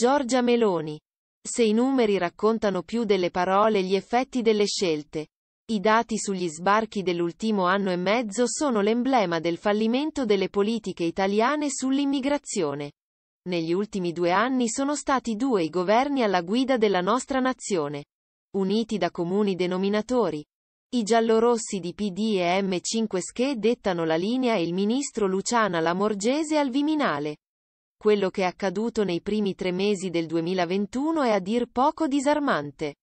Giorgia Meloni. Se i numeri raccontano più delle parole gli effetti delle scelte. I dati sugli sbarchi dell'ultimo anno e mezzo sono l'emblema del fallimento delle politiche italiane sull'immigrazione. Negli ultimi due anni sono stati due i governi alla guida della nostra nazione. Uniti da comuni denominatori. I giallorossi di PD e M5 Sche dettano la linea e il ministro Luciana Lamorgese al Viminale quello che è accaduto nei primi tre mesi del 2021 è a dir poco disarmante.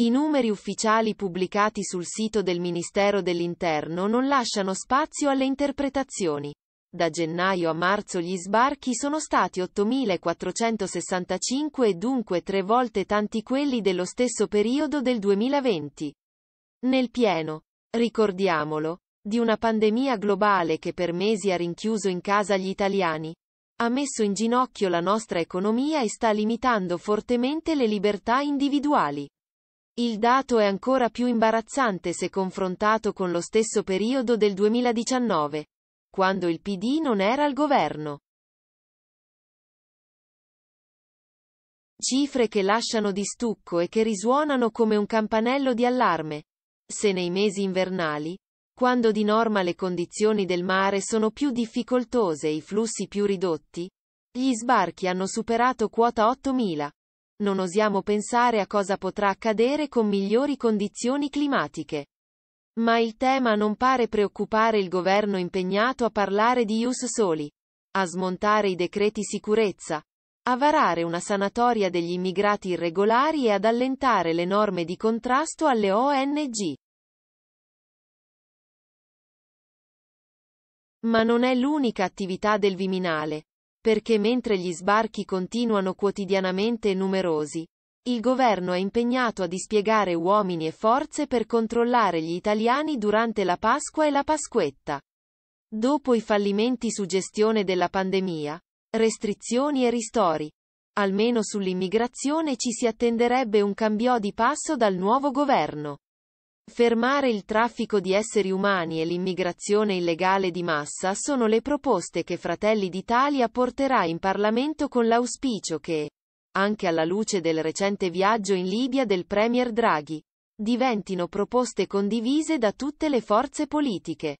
I numeri ufficiali pubblicati sul sito del Ministero dell'Interno non lasciano spazio alle interpretazioni. Da gennaio a marzo gli sbarchi sono stati 8.465 e dunque tre volte tanti quelli dello stesso periodo del 2020. Nel pieno, ricordiamolo, di una pandemia globale che per mesi ha rinchiuso in casa gli italiani, ha messo in ginocchio la nostra economia e sta limitando fortemente le libertà individuali. Il dato è ancora più imbarazzante se confrontato con lo stesso periodo del 2019, quando il PD non era al governo. Cifre che lasciano di stucco e che risuonano come un campanello di allarme. Se nei mesi invernali, quando di norma le condizioni del mare sono più difficoltose e i flussi più ridotti, gli sbarchi hanno superato quota 8000. Non osiamo pensare a cosa potrà accadere con migliori condizioni climatiche. Ma il tema non pare preoccupare il governo impegnato a parlare di ius soli, a smontare i decreti sicurezza, a varare una sanatoria degli immigrati irregolari e ad allentare le norme di contrasto alle ONG. Ma non è l'unica attività del Viminale, perché mentre gli sbarchi continuano quotidianamente numerosi, il governo è impegnato a dispiegare uomini e forze per controllare gli italiani durante la Pasqua e la Pasquetta. Dopo i fallimenti su gestione della pandemia, restrizioni e ristori, almeno sull'immigrazione ci si attenderebbe un cambio di passo dal nuovo governo. Fermare il traffico di esseri umani e l'immigrazione illegale di massa sono le proposte che Fratelli d'Italia porterà in Parlamento con l'auspicio che, anche alla luce del recente viaggio in Libia del Premier Draghi, diventino proposte condivise da tutte le forze politiche.